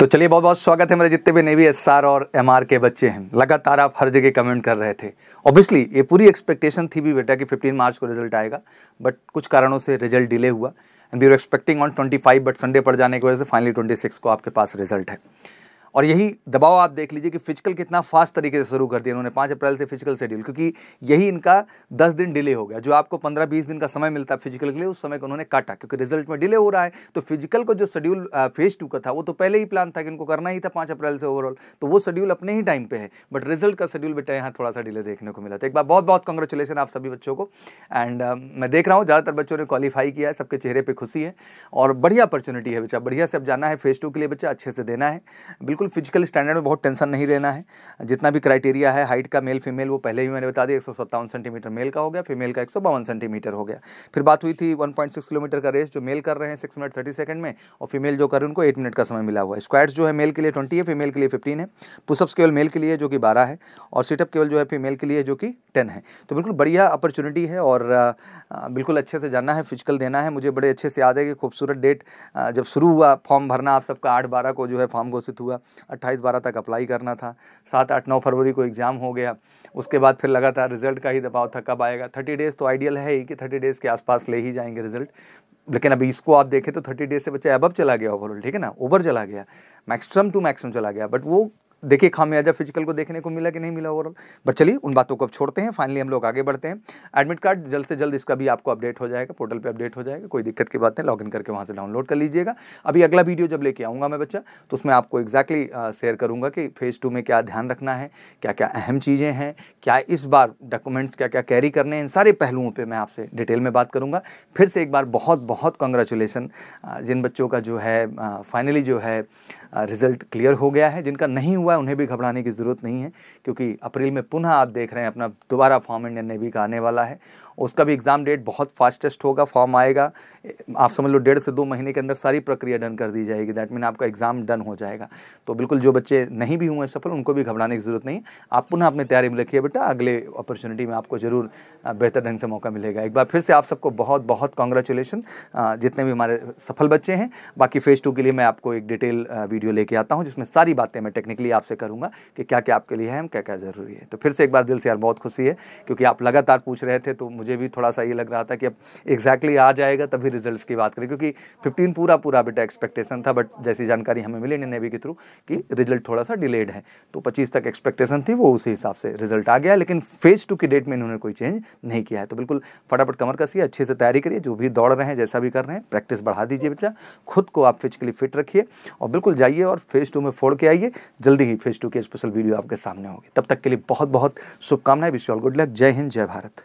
तो चलिए बहुत बहुत स्वागत है मेरे जितने भी नेवी एस और एम के बच्चे हैं लगातार आप हर जगह कमेंट कर रहे थे ऑब्वियसली ये पूरी एक्सपेक्टेशन थी भी बेटा कि 15 मार्च को रिजल्ट आएगा बट कुछ कारणों से रिजल्ट डिले हुआ and we are expecting on 25 but Sunday पर जाने की वजह से फाइनली 26 को आपके पास रिजल्ट है और यही दबाव आप देख लीजिए कि फिजिकल कितना फास्ट तरीके से शुरू कर दिया उन्होंने पाँच अप्रैल से फिजिकल शेड्यूल क्योंकि यही इनका दस दिन डिले हो गया जो आपको पंद्रह बीस दिन का समय मिलता है फिजिकल के लिए उस समय को उन्होंने काटा क्योंकि रिजल्ट में डिले हो रहा है तो फिजिकल को जो शेड्यूल फेज टू का था वो तो पहले ही प्लान था कि इनको करना ही था पाँच अप्रैल से ओवरऑल तो वो शेड्यूल अपने ही टाइम पर है बट रिजल्ट का शेड्यूल बेटा यहाँ थोड़ा सा डिले देखने को मिला था तो एक बार बहुत बहुत कंग्रेचुलेसन आप सभी बच्चों को एंड मैं देख रहा हूँ ज़्यादातर बच्चों ने क्वालिफाई किया है सबके चेहरे पर खुशी है और बढ़िया अपॉर्चुनिटी है बच्चा बढ़िया से अब जाना है फेज टू के लिए बच्चा अच्छे से देना है बिल्कुल बिल्कुल फिजिकल स्टैंडर्ड में बहुत टेंशन नहीं लेना है जितना भी क्राइटेरिया है हाइट का मेल फीमेल वो पहले ही मैंने बता दिया एक सेंटीमीटर मेल का हो गया फीमेल का एक सेंटीमीटर हो गया फिर बात हुई थी वन किलोमीटर का रेस जो मेल कर रहे हैं सिक्स मिनट थर्टी सेकंड में और फीमेल जो कर रहे हैं उनको एट मिनट का समय मिला हुआ है स्क्वाड्स जो है मेल के लिए ट्वेंटी है फीमेल के लिए फिफ्टीन है पुसअप्स केवल मेल के लिए जो कि बारह है और सीटअप केवल जो है फीमेल के लिए जो कि टेन है तो बिल्कुल बढ़िया अपॉर्चुनिटी है और बिल्कुल अच्छे से जानना है फिजिकल देना है मुझे बड़े अच्छे से याद है कि खूबसूरत डेट जब शुरू हुआ फॉर्म भरना आप सबका आठ बारह को जो है फॉर्म घोषित हुआ अट्ठाईस बारह तक अप्लाई करना था सात आठ नौ फरवरी को एग्ज़ाम हो गया उसके बाद फिर लगातार रिजल्ट का ही दबाव था कब आएगा थर्टी डेज़ तो आइडियल है ही कि थर्टी डेज़ के आसपास ले ही जाएंगे रिजल्ट लेकिन अभी इसको आप देखें तो थर्टी डेज से बच्चा अबब चला गया ओवरऑल ठीक है ना ओवर चला गया मैक्सिमम टू मैक्सिमम चला गया बट वो देखिए खामियाजा फिजिकल को देखने को मिला कि नहीं मिला ओवरऑल बट चलिए उन बातों को अब छोड़ते हैं फाइनली हम लोग आगे बढ़ते हैं एडमिट कार्ड जल्द से जल्द इसका भी आपको अपडेट हो जाएगा पोर्टल पे अपडेट हो जाएगा कोई दिक्कत की बात नहीं लॉगिन करके वहाँ से डाउनलोड कर लीजिएगा अभी अगला वीडियो जब लेके आऊँगा मैं बच्चा तो उसमें आपको एक्जैक्टली शेयर करूँगा कि फेज़ टू में क्या ध्यान रखना है क्या क्या अहम चीज़ें हैं क्या इस बार डॉक्यूमेंट्स क्या क्या कैरी करने हैं इन सारे पहलुओं पर मैं आपसे डिटेल में बात करूँगा फिर से एक बार बहुत बहुत कंग्रेचुलेसन जिन बच्चों का जो है फाइनली जो है रिज़ल्ट क्लियर हो गया है जिनका नहीं हुआ है उन्हें भी घबराने की ज़रूरत नहीं है क्योंकि अप्रैल में पुनः आप देख रहे हैं अपना दोबारा फॉर्म इंडियन नेवी का आने वाला है उसका भी एग्ज़ाम डेट बहुत फास्टेस्ट होगा फॉर्म आएगा आप समझ लो डेढ़ से दो महीने के अंदर सारी प्रक्रिया डन कर दी जाएगी दैट मीन आपका एग्ज़ाम डन हो जाएगा तो बिल्कुल जो बच्चे नहीं भी हुए सफल उनको भी घबराने की ज़रूरत नहीं आप पुनः अपने तैयारी में रखिए बेटा अगले अपॉर्चुनिटी में आपको ज़रूर बेहतर ढंग से मौका मिलेगा एक बार फिर से आप सबको बहुत बहुत कॉन्ग्रेचुलेशन जितने भी हमारे सफल बच्चे हैं बाकी फेज़ टू के लिए मैं आपको एक डिटेल वीडियो लेके आता हूँ जिसमें सारी बातें मैं टेक्निकली आपसे करूँगा कि क्या क्या आपके लिए है क्या क्या ज़रूरी है तो फिर से एक बार दिल से यार बहुत खुशी है क्योंकि आप लगातार पूछ रहे थे तो मुझे मुझे भी थोड़ा सा ये लग रहा था कि अब एग्जैक्टली आ जाएगा तभी रिजल्ट्स की बात करें क्योंकि फिफ्टीन पूरा पूरा बेटा एक्सपेक्टेशन था बट जैसी जानकारी हमें मिली नेवी के थ्रू कि रिजल्ट थोड़ा सा डिलेड है तो पच्चीस तक एक्सपेक्टेशन थी वो उसी हिसाब से रिजल्ट आ गया लेकिन फेज टू की डेट में इन्होंने कोई चेंज नहीं किया है तो बिल्कुल फटाफट कमर कसी अच्छे से तैयारी करिए जो भी दौड़ रहे हैं जैसा भी कर रहे हैं प्रैक्टिस बढ़ा दीजिए बच्चा खुद को आप फिजिकली फिट रखिए और बिल्कुल जाइए और फेज टू में फोड़ के आइए जल्दी ही फेज टू की स्पेशल वीडियो आपके सामने होगी तब तक के लिए बहुत बहुत शुभकामनाएं विश ऑल गुड लक जय हिंद जय भारत